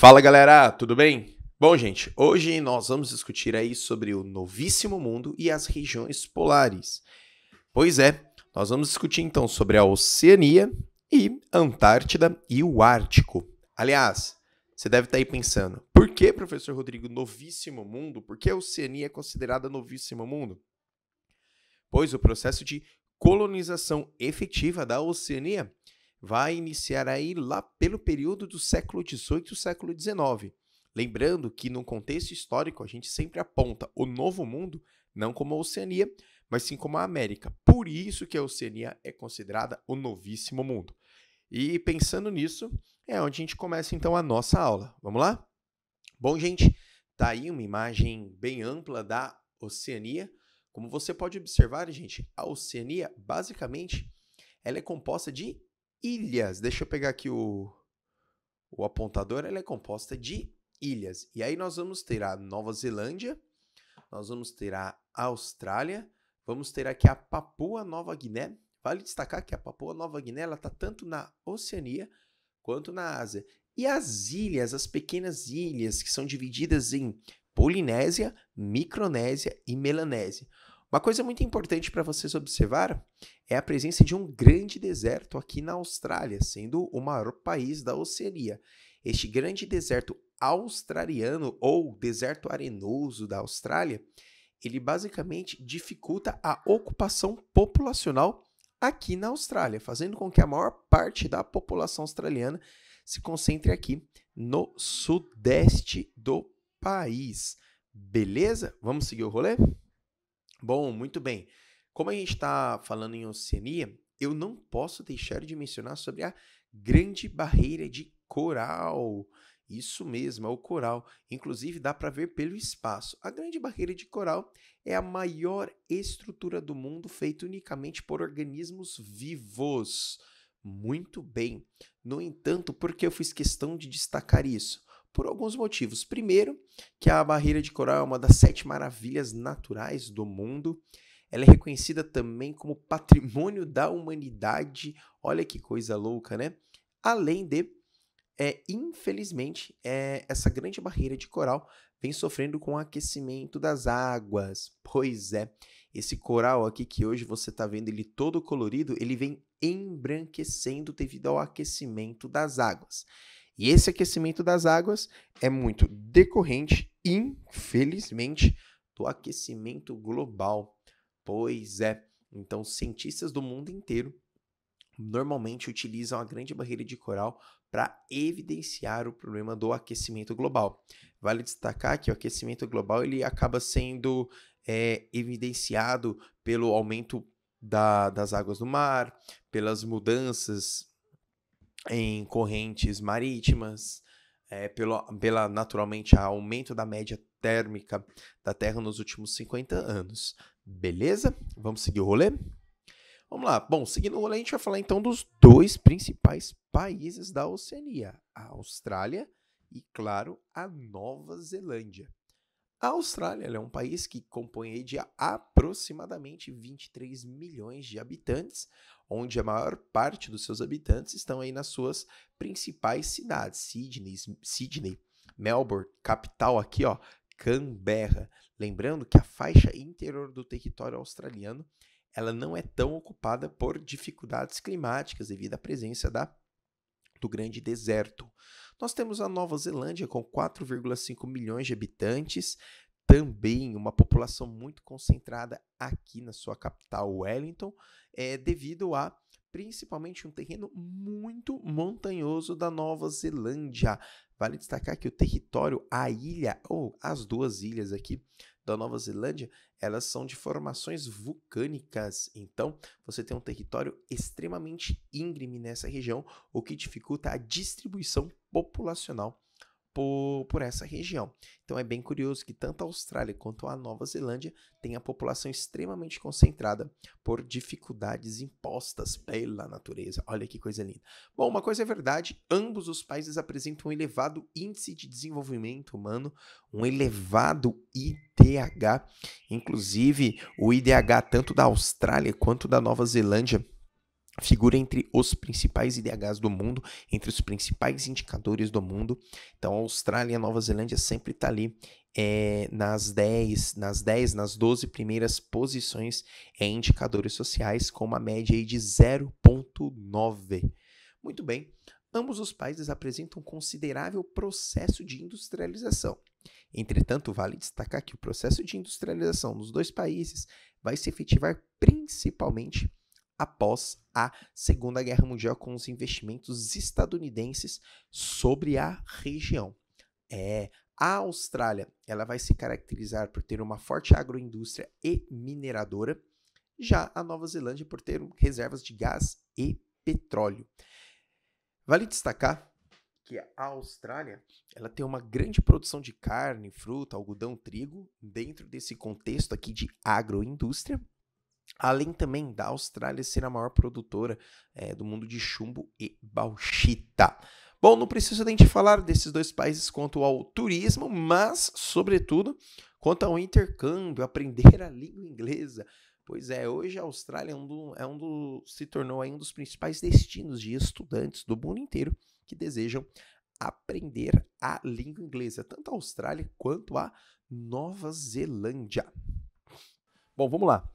Fala galera, tudo bem? Bom, gente, hoje nós vamos discutir aí sobre o novíssimo mundo e as regiões polares. Pois é, nós vamos discutir então sobre a Oceania e Antártida e o Ártico. Aliás, você deve estar tá aí pensando, por que, professor Rodrigo, novíssimo mundo? Por que a Oceania é considerada novíssimo mundo? Pois o processo de colonização efetiva da Oceania vai iniciar aí lá pelo período do século XVIII e século XIX. Lembrando que, no contexto histórico, a gente sempre aponta o Novo Mundo não como a Oceania, mas sim como a América. Por isso que a Oceania é considerada o Novíssimo Mundo. E pensando nisso, é onde a gente começa então a nossa aula. Vamos lá? Bom, gente, tá aí uma imagem bem ampla da Oceania. Como você pode observar, gente, a Oceania basicamente ela é composta de ilhas. Deixa eu pegar aqui o, o apontador. Ela é composta de ilhas. E aí nós vamos ter a Nova Zelândia, nós vamos ter a Austrália, vamos ter aqui a Papua Nova Guiné. Vale destacar que a Papua Nova Guiné está tanto na Oceania quanto na Ásia. E as ilhas, as pequenas ilhas que são divididas em Polinésia, Micronésia e Melanésia. Uma coisa muito importante para vocês observar é a presença de um grande deserto aqui na Austrália, sendo o maior país da Oceania. Este grande deserto australiano ou deserto arenoso da Austrália, ele basicamente dificulta a ocupação populacional aqui na Austrália, fazendo com que a maior parte da população australiana se concentre aqui no sudeste do país. Beleza? Vamos seguir o rolê? Bom, muito bem. Como a gente está falando em Oceania, eu não posso deixar de mencionar sobre a Grande Barreira de Coral. Isso mesmo, é o coral. Inclusive dá para ver pelo espaço. A Grande Barreira de Coral é a maior estrutura do mundo feita unicamente por organismos vivos. Muito bem. No entanto, por que eu fiz questão de destacar isso? por alguns motivos. Primeiro, que a barreira de coral é uma das sete maravilhas naturais do mundo. Ela é reconhecida também como patrimônio da humanidade. Olha que coisa louca, né? Além de, é, infelizmente, é, essa grande barreira de coral vem sofrendo com o aquecimento das águas. Pois é, esse coral aqui que hoje você está vendo ele todo colorido, ele vem embranquecendo devido ao aquecimento das águas. E esse aquecimento das águas é muito decorrente, infelizmente, do aquecimento global. Pois é. Então, cientistas do mundo inteiro normalmente utilizam a Grande Barreira de Coral para evidenciar o problema do aquecimento global. Vale destacar que o aquecimento global ele acaba sendo é, evidenciado pelo aumento da, das águas do mar, pelas mudanças em correntes marítimas, é, pelo, pela naturalmente aumento da média térmica da Terra nos últimos 50 anos. Beleza? Vamos seguir o rolê? Vamos lá. Bom, seguindo o rolê, a gente vai falar então dos dois principais países da Oceania: a Austrália e, claro, a Nova Zelândia. A Austrália é um país que compõe de aproximadamente 23 milhões de habitantes, onde a maior parte dos seus habitantes estão aí nas suas principais cidades, Sydney, Sydney Melbourne, capital aqui, ó, Canberra. Lembrando que a faixa interior do território australiano ela não é tão ocupada por dificuldades climáticas devido à presença da, do grande deserto. Nós temos a Nova Zelândia com 4,5 milhões de habitantes, também uma população muito concentrada aqui na sua capital Wellington, é, devido a principalmente um terreno muito montanhoso da Nova Zelândia. Vale destacar que o território, a ilha, ou as duas ilhas aqui da Nova Zelândia, elas são de formações vulcânicas. Então, você tem um território extremamente íngreme nessa região, o que dificulta a distribuição populacional por, por essa região. Então é bem curioso que tanto a Austrália quanto a Nova Zelândia têm a população extremamente concentrada por dificuldades impostas pela natureza. Olha que coisa linda. Bom, uma coisa é verdade: ambos os países apresentam um elevado índice de desenvolvimento humano, um elevado IDH. Inclusive, o IDH tanto da Austrália quanto da Nova Zelândia figura entre os principais IDHs do mundo, entre os principais indicadores do mundo. Então, a Austrália e a Nova Zelândia sempre está ali é, nas 10, nas 10, nas 12 primeiras posições em indicadores sociais, com uma média aí de 0,9. Muito bem, ambos os países apresentam um considerável processo de industrialização. Entretanto, vale destacar que o processo de industrialização nos dois países vai se efetivar principalmente após a Segunda Guerra Mundial com os investimentos estadunidenses sobre a região. É, a Austrália, ela vai se caracterizar por ter uma forte agroindústria e mineradora, já a Nova Zelândia por ter reservas de gás e petróleo. Vale destacar que a Austrália, ela tem uma grande produção de carne, fruta, algodão, trigo, dentro desse contexto aqui de agroindústria, Além também da Austrália ser a maior produtora é, do mundo de chumbo e bauxita. Bom, não preciso nem te falar desses dois países quanto ao turismo, mas, sobretudo, quanto ao intercâmbio, aprender a língua inglesa. Pois é, hoje a Austrália é um do, é um do, se tornou um dos principais destinos de estudantes do mundo inteiro que desejam aprender a língua inglesa, tanto a Austrália quanto a Nova Zelândia. Bom, vamos lá.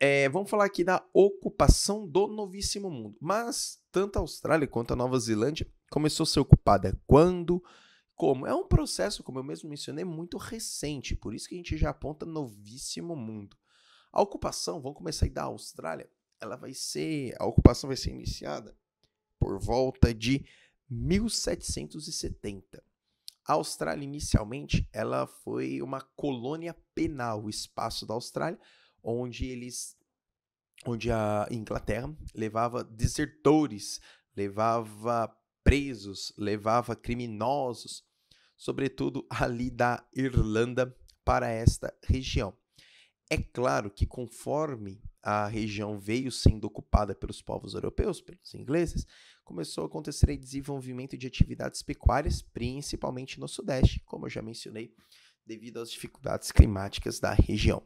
É, vamos falar aqui da ocupação do novíssimo mundo. Mas tanto a Austrália quanto a Nova Zelândia começou a ser ocupada quando, como? É um processo, como eu mesmo mencionei, muito recente, por isso que a gente já aponta novíssimo mundo. A ocupação, vamos começar aí da Austrália, ela vai ser, a ocupação vai ser iniciada por volta de 1770. A Austrália inicialmente, ela foi uma colônia penal, o espaço da Austrália onde eles onde a Inglaterra levava desertores, levava presos, levava criminosos, sobretudo ali da Irlanda para esta região. É claro que conforme a região veio sendo ocupada pelos povos europeus, pelos ingleses, começou a acontecer o desenvolvimento de atividades pecuárias, principalmente no sudeste, como eu já mencionei, devido às dificuldades climáticas da região.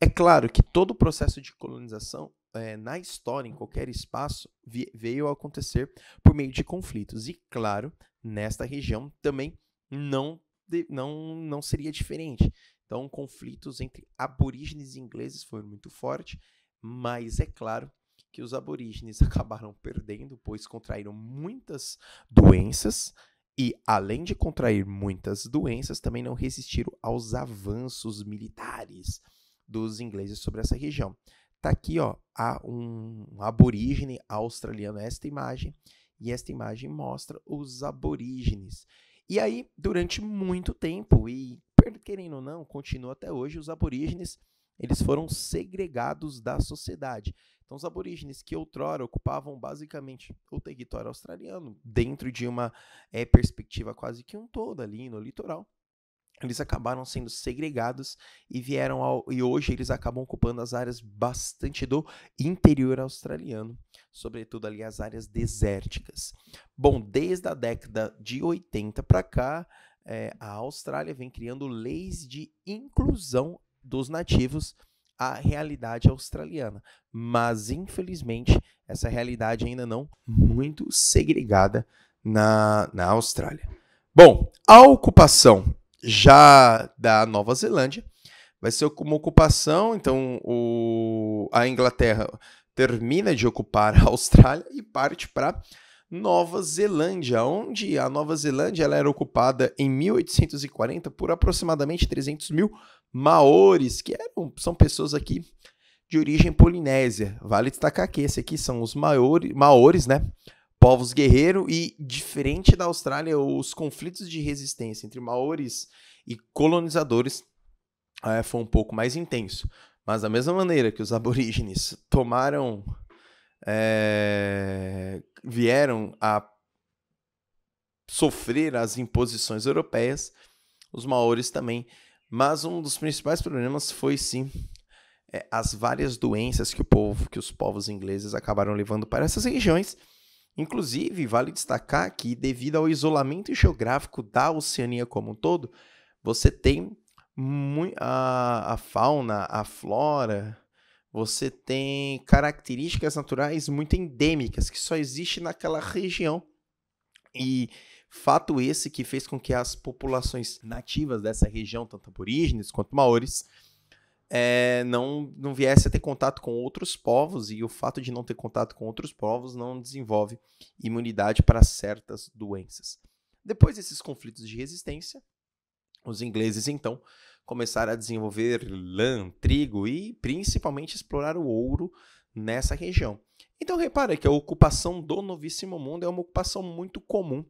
É claro que todo o processo de colonização é, na história, em qualquer espaço, veio a acontecer por meio de conflitos. E, claro, nesta região também não, de, não, não seria diferente. Então, conflitos entre aborígenes e ingleses foram muito fortes, mas é claro que os aborígenes acabaram perdendo, pois contraíram muitas doenças, e, além de contrair muitas doenças, também não resistiram aos avanços militares dos ingleses sobre essa região. Tá aqui, ó, há um aborígene australiano, esta imagem, e esta imagem mostra os aborígenes. E aí, durante muito tempo, e querendo ou não, continua até hoje, os aborígenes eles foram segregados da sociedade. Então, os aborígenes que outrora ocupavam basicamente o território australiano, dentro de uma é, perspectiva quase que um todo ali no litoral, eles acabaram sendo segregados e vieram ao, e hoje eles acabam ocupando as áreas bastante do interior australiano, sobretudo ali as áreas desérticas. Bom, desde a década de 80 para cá, é, a Austrália vem criando leis de inclusão dos nativos à realidade australiana, mas infelizmente essa realidade ainda não muito segregada na, na Austrália. Bom, a ocupação já da Nova Zelândia, vai ser uma ocupação, então o, a Inglaterra termina de ocupar a Austrália e parte para Nova Zelândia, onde a Nova Zelândia ela era ocupada em 1840 por aproximadamente 300 mil maores, que eram, são pessoas aqui de origem polinésia. Vale destacar que esse aqui são os maiores maores, né? povos guerreiro e diferente da Austrália, os conflitos de resistência entre Maoris e colonizadores é, foi um pouco mais intenso. Mas da mesma maneira que os aborígenes tomaram, é, vieram a sofrer as imposições europeias, os Maoris também. Mas um dos principais problemas foi sim é, as várias doenças que o povo, que os povos ingleses acabaram levando para essas regiões Inclusive, vale destacar que, devido ao isolamento geográfico da Oceania como um todo, você tem a, a fauna, a flora, você tem características naturais muito endêmicas que só existe naquela região. E fato esse que fez com que as populações nativas dessa região, tanto aborígenes quanto maores, é, não, não viesse a ter contato com outros povos, e o fato de não ter contato com outros povos não desenvolve imunidade para certas doenças. Depois desses conflitos de resistência, os ingleses então começaram a desenvolver lã, trigo e principalmente explorar o ouro nessa região. Então repara que a ocupação do Novíssimo Mundo é uma ocupação muito comum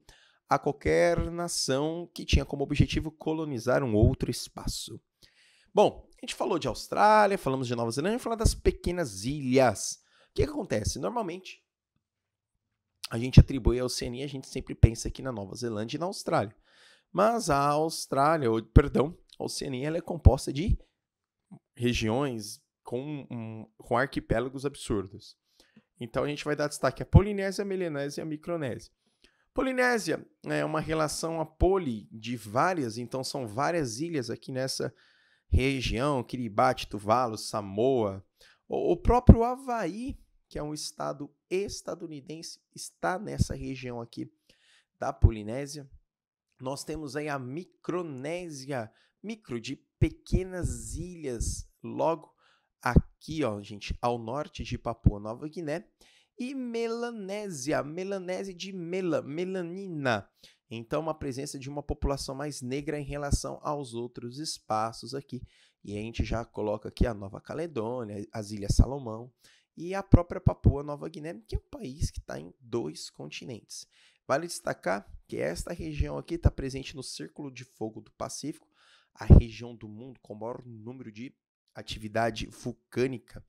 a qualquer nação que tinha como objetivo colonizar um outro espaço. Bom, gente falou de Austrália, falamos de Nova Zelândia, falamos das pequenas ilhas. O que, que acontece? Normalmente, a gente atribui a Oceania, a gente sempre pensa aqui na Nova Zelândia e na Austrália. Mas a Austrália, ou, perdão, a Oceania ela é composta de regiões com, um, com arquipélagos absurdos. Então a gente vai dar destaque à Polinésia, à Melanésia e à Micronésia. Polinésia é uma relação a poli de várias, então são várias ilhas aqui nessa região, Kiribati, Tuvalu, Samoa, o próprio Havaí, que é um estado estadunidense, está nessa região aqui da Polinésia. Nós temos aí a Micronésia, micro de pequenas ilhas, logo aqui, ó, gente, ao norte de Papua Nova Guiné. E Melanésia, Melanésia de mela, melanina, então, uma presença de uma população mais negra em relação aos outros espaços aqui. E a gente já coloca aqui a Nova Caledônia, as Ilhas Salomão e a própria Papua Nova Guiné, que é um país que está em dois continentes. Vale destacar que esta região aqui está presente no Círculo de Fogo do Pacífico, a região do mundo com o maior número de atividade vulcânica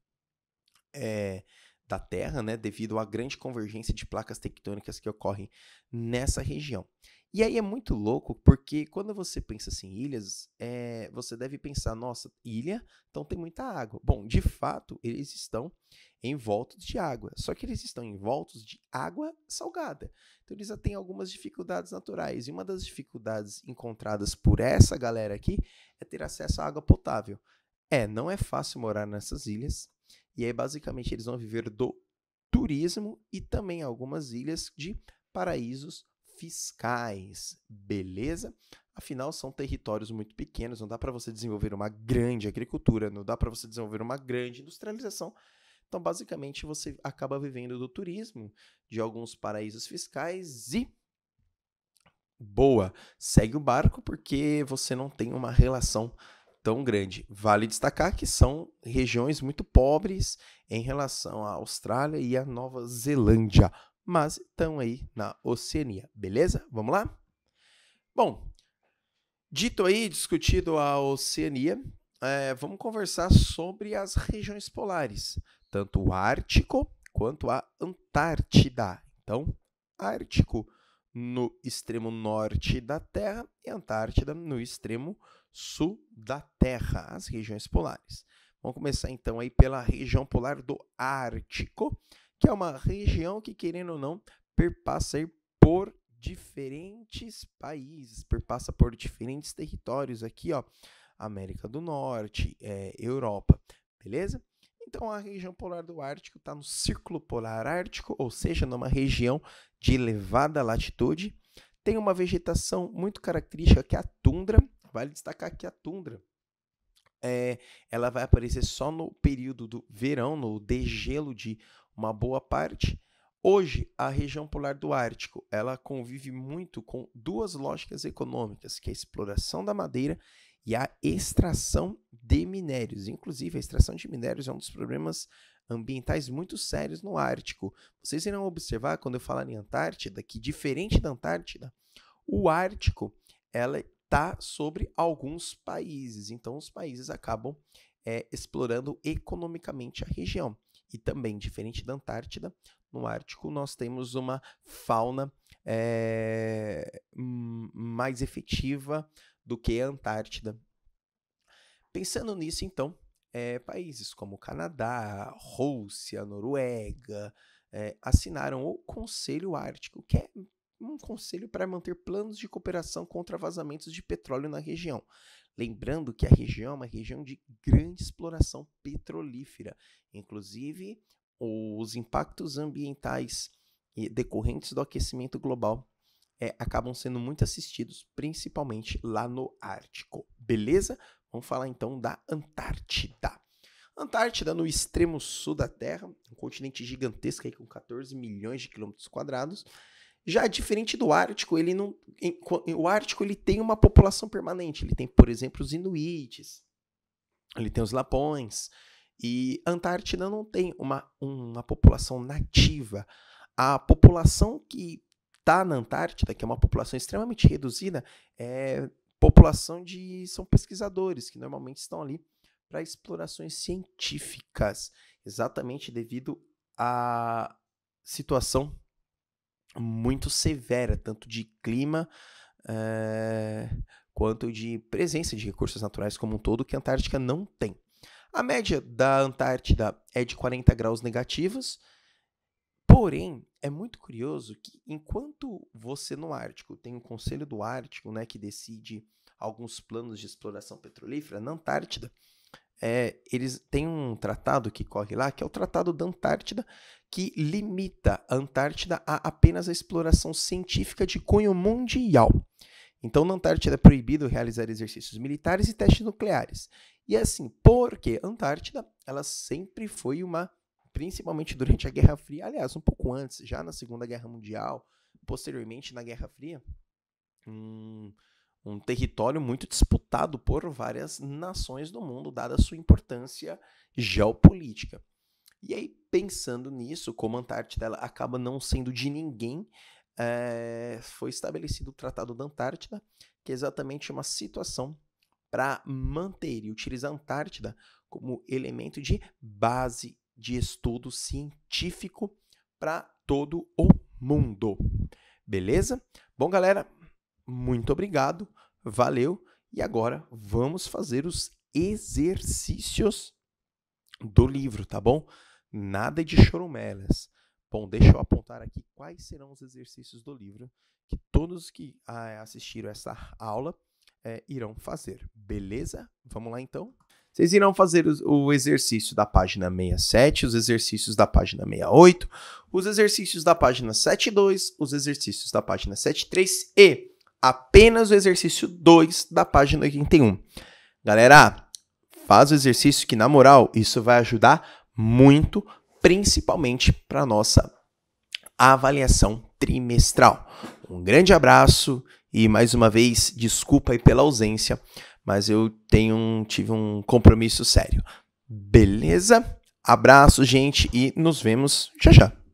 é, da Terra, né, devido à grande convergência de placas tectônicas que ocorrem nessa região. E aí é muito louco, porque quando você pensa assim, ilhas, é, você deve pensar, nossa, ilha, então tem muita água. Bom, de fato, eles estão envoltos de água, só que eles estão envoltos de água salgada. Então eles já têm algumas dificuldades naturais, e uma das dificuldades encontradas por essa galera aqui é ter acesso à água potável. É, não é fácil morar nessas ilhas, e aí, basicamente, eles vão viver do turismo e também algumas ilhas de paraísos fiscais, beleza? Afinal, são territórios muito pequenos, não dá para você desenvolver uma grande agricultura, não dá para você desenvolver uma grande industrialização. Então, basicamente, você acaba vivendo do turismo, de alguns paraísos fiscais e boa, segue o barco porque você não tem uma relação tão grande. Vale destacar que são regiões muito pobres em relação à Austrália e à Nova Zelândia, mas estão aí na Oceania, beleza? Vamos lá? Bom, dito aí, discutido a Oceania, é, vamos conversar sobre as regiões polares, tanto o Ártico quanto a Antártida. Então, Ártico, no extremo norte da Terra e Antártida no extremo sul da Terra, as regiões polares. Vamos começar então aí pela região polar do Ártico, que é uma região que, querendo ou não, perpassa por diferentes países, perpassa por diferentes territórios aqui, ó, América do Norte, é, Europa, beleza? Então, a região polar do Ártico está no Círculo Polar Ártico, ou seja, numa região de elevada latitude. Tem uma vegetação muito característica que é a tundra. Vale destacar que a tundra é, ela vai aparecer só no período do verão, no degelo de uma boa parte. Hoje, a região polar do Ártico ela convive muito com duas lógicas econômicas, que é a exploração da madeira e a extração de minérios. Inclusive, a extração de minérios é um dos problemas ambientais muito sérios no Ártico. Vocês irão observar quando eu falar em Antártida que diferente da Antártida, o Ártico ela está sobre alguns países. Então os países acabam é, explorando economicamente a região. E também diferente da Antártida, no Ártico nós temos uma fauna é, mais efetiva do que a Antártida. Pensando nisso, então, é, países como Canadá, Rússia, Noruega é, assinaram o Conselho Ártico, que é um conselho para manter planos de cooperação contra vazamentos de petróleo na região. Lembrando que a região é uma região de grande exploração petrolífera, inclusive os impactos ambientais eh, decorrentes do aquecimento global é, acabam sendo muito assistidos, principalmente lá no Ártico. Beleza? Vamos falar então da Antártida. Antártida, no extremo sul da Terra, um continente gigantesco aí com 14 milhões de quilômetros quadrados. Já diferente do Ártico, ele não, em, o Ártico ele tem uma população permanente. Ele tem, por exemplo, os Inuites, ele tem os Lapões. E a Antártida não tem uma, uma população nativa. A população que está na Antártida, que é uma população extremamente reduzida, é população de são pesquisadores que normalmente estão ali para explorações científicas, exatamente devido à situação muito severa, tanto de clima é, quanto de presença de recursos naturais como um todo, que a Antártica não tem. A média da Antártida é de 40 graus negativos, porém é muito curioso que enquanto você no Ártico tem o um Conselho do Ártico, né, que decide alguns planos de exploração petrolífera, na Antártida, é, eles têm um tratado que corre lá, que é o Tratado da Antártida, que limita a Antártida a apenas a exploração científica de cunho mundial. Então, na Antártida é proibido realizar exercícios militares e testes nucleares. E é assim, porque a Antártida, ela sempre foi uma principalmente durante a Guerra Fria, aliás, um pouco antes, já na Segunda Guerra Mundial, posteriormente na Guerra Fria, um, um território muito disputado por várias nações do mundo, dada a sua importância geopolítica. E aí, pensando nisso, como a Antártida acaba não sendo de ninguém, é, foi estabelecido o Tratado da Antártida, que é exatamente uma situação para manter e utilizar a Antártida como elemento de base de estudo científico para todo o mundo. Beleza? Bom, galera, muito obrigado, valeu. E agora vamos fazer os exercícios do livro, tá bom? Nada de chorumelas. Bom, deixa eu apontar aqui quais serão os exercícios do livro que todos que ah, assistiram essa aula é, irão fazer. Beleza? Vamos lá então? Vocês irão fazer o exercício da página 67, os exercícios da página 68, os exercícios da página 72, os exercícios da página 73 e apenas o exercício 2 da página 81. Galera, faz o exercício que, na moral, isso vai ajudar muito, principalmente para nossa avaliação trimestral. Um grande abraço e, mais uma vez, desculpa aí pela ausência, mas eu tenho um, tive um compromisso sério. Beleza? Abraço, gente, e nos vemos já já.